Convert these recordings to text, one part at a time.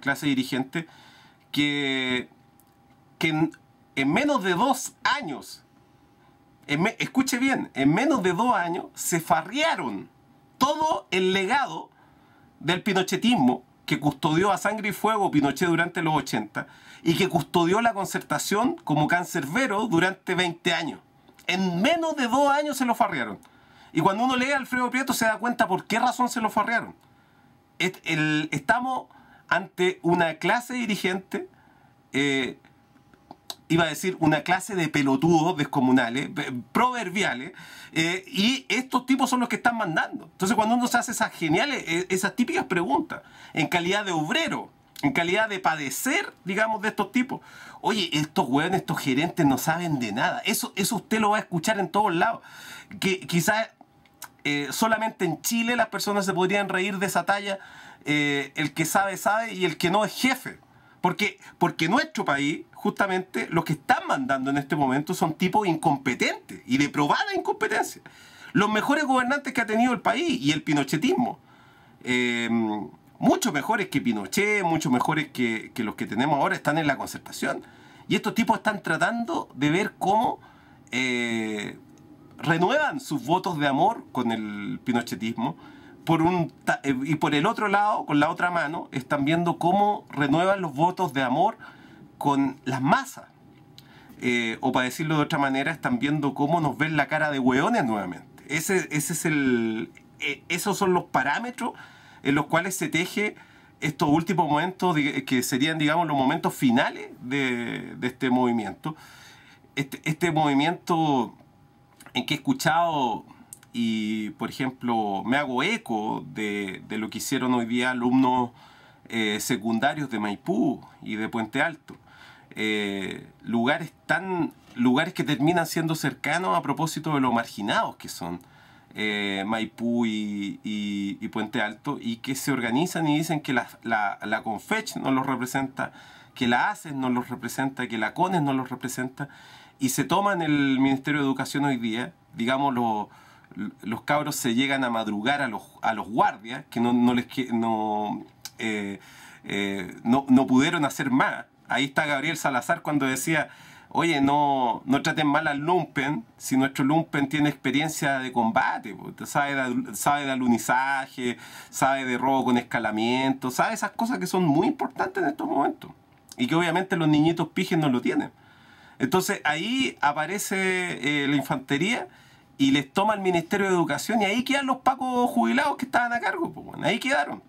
clase dirigente, que, que en, menos de dos años, escuche bien, en menos de dos años se farriaron todo el legado del pinochetismo que custodió a sangre y fuego Pinochet durante los 80 y que custodió la concertación como cancerbero durante 20 años. En menos de dos años se lo farrearon. Y cuando uno lee al Alfredo Prieto se da cuenta por qué razón se lo farrearon. estamos ante una clase dirigente, eh, iba a decir, una clase de pelotudos descomunales, proverbiales, eh, y estos tipos son los que están mandando. Entonces cuando uno se hace esas geniales, eh, esas típicas preguntas, en calidad de obrero, en calidad de padecer, digamos, de estos tipos. Oye, estos hueones, estos gerentes no saben de nada. Eso, eso usted lo va a escuchar en todos lados. quizás solamente en Chile las personas se podrían reír de esa talla eh, el que sabe, sabe y el que no es jefe. Porque, porque nuestro país, justamente, los que están mandando en este momento son tipos incompetentes y de probada incompetencia. Los mejores gobernantes que ha tenido el país y el pinochetismo. Eh, muchos mejores que Pinochet, muchos mejores que, los que tenemos ahora están en la concertación. Y estos tipos están tratando de ver cómo eh, renuevan sus votos de amor con el pinochetismo un, eh, y por el otro lado, con la otra mano, están viendo cómo renuevan los votos de amor con las masas. Eh, o para decirlo de otra manera, están viendo cómo nos ven la cara de hueones nuevamente. Ese, es el, eh, esos son los parámetros en los cuales se teje estos últimos momentos que serían, digamos, los momentos finales de, este movimiento. Este, este, movimiento en que he escuchado y, por ejemplo, me hago eco de, lo que hicieron hoy día alumnos eh, secundarios de Maipú y de Puente Alto. Eh, lugares tan lugares que terminan siendo cercanos a propósito de lo marginados que son eh, Maipú y, Puente Alto y que se organizan y dicen que la, la Confech no los representa, que la ACES no los representa, que la CONES no los representa y se toman el Ministerio de Educación hoy día, digamos, los los cabros se llegan a madrugar a los, guardias, que no, les no, eh, eh, no, no, pudieron hacer más. Ahí está Gabriel Salazar cuando decía, oye, no, no traten mal al lumpen, si nuestro lumpen tiene experiencia de combate, sabe, de, alunizaje, sabe de robo con escalamiento, sabe esas cosas que son muy importantes en estos momentos. Y que obviamente los niñitos pijes no lo tienen. Entonces ahí aparece eh, la infantería y les toma el Ministerio de Educación y ahí quedan los pacos jubilados que estaban a cargo, pues, ahí quedaron.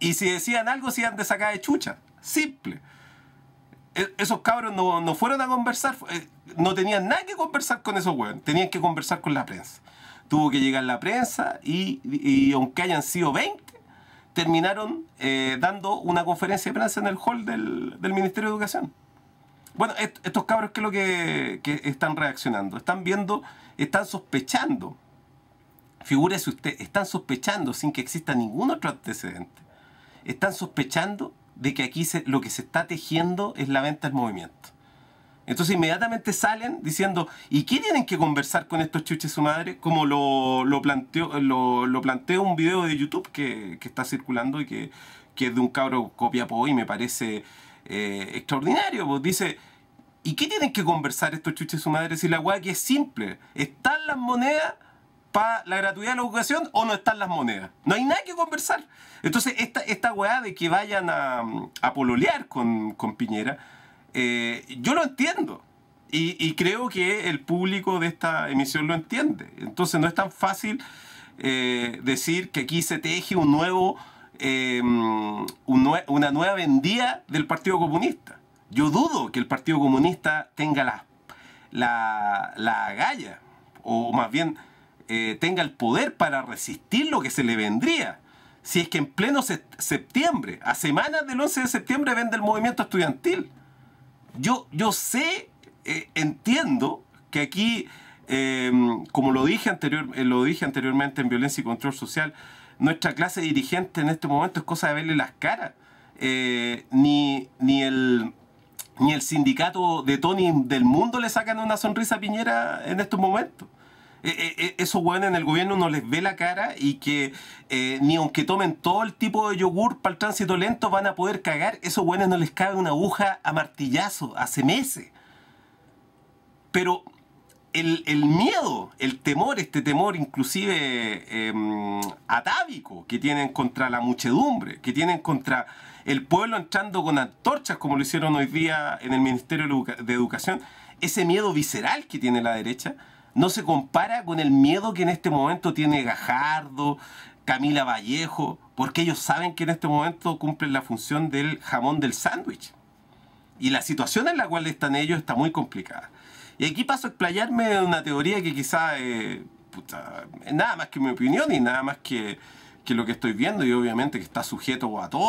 Y si decían algo, se iban de sacar de chucha. Simple. E, esos cabros no, fueron a conversar, eh, no tenían nada que conversar con esos weón, tenían que conversar con la prensa. Tuvo que llegar la prensa y, aunque hayan sido 20, terminaron eh, dando una conferencia de prensa en el hall del Ministerio de Educación. Bueno, estos cabros, ¿qué es lo que, están reaccionando? Están viendo, están sospechando. Figúrese usted, están sospechando sin que exista ningún otro antecedente. Están sospechando de que aquí lo que se está tejiendo es la venta del movimiento. Entonces inmediatamente salen diciendo, ¿y qué tienen que conversar con estos chuches su madre? Como lo, lo planteó lo, un video de YouTube que, está circulando y que, es de un cabro copia copia y me parece eh, extraordinario. Pues dice, ¿y qué tienen que conversar estos chuches su madre si la weá que es simple? ¿Están las monedas para la gratuidad de la educación o no están las monedas? No hay nada que conversar. Entonces, esta, esta weá de que vayan a, pololear con, Piñera, eh, yo lo entiendo. Y, creo que el público de esta emisión lo entiende. Entonces no es tan fácil eh, decir que aquí se teje un nuevo Em, una nueva vendía del Partido Comunista. Yo dudo que el Partido Comunista tenga la, la, galla, o más bien eh, tenga el poder para resistir lo que se le vendría. Si es que en pleno septiembre, a semanas del 11 de septiembre, vende el movimiento estudiantil. Yo, yo sé, eh, entiendo que aquí, em, como lo dije, anterior, eh, lo dije anteriormente en Violencia y Control Social, nuestra clase dirigente en este momento es cosa de verle las caras. Eh, ni, ni, el, ni el sindicato de Tony del mundo le sacan una sonrisa Piñera en estos momentos. Eh, eh, esos en el gobierno no les ve la cara y que ni aunque tomen todo el tipo de yogur para el tránsito lento van a poder cagar, esos hueones no les cabe una aguja a martillazo hace meses. Pero el, miedo, el temor, este temor inclusive em, atávico que tienen contra la muchedumbre, que tienen contra el pueblo entrando con antorchas como lo hicieron hoy día en el Ministerio de Educación, ese miedo visceral que tiene la derecha, no se compara con el miedo que en este momento tiene Gajardo, Camila Vallejo, porque ellos saben que en este momento cumplen la función del jamón del sándwich. Y la situación en la cual están ellos está muy complicada. Y aquí paso a explayarme una teoría que quizá eh, nada más que mi opinión y nada más que, que lo que estoy viendo y obviamente que está sujeto a todo.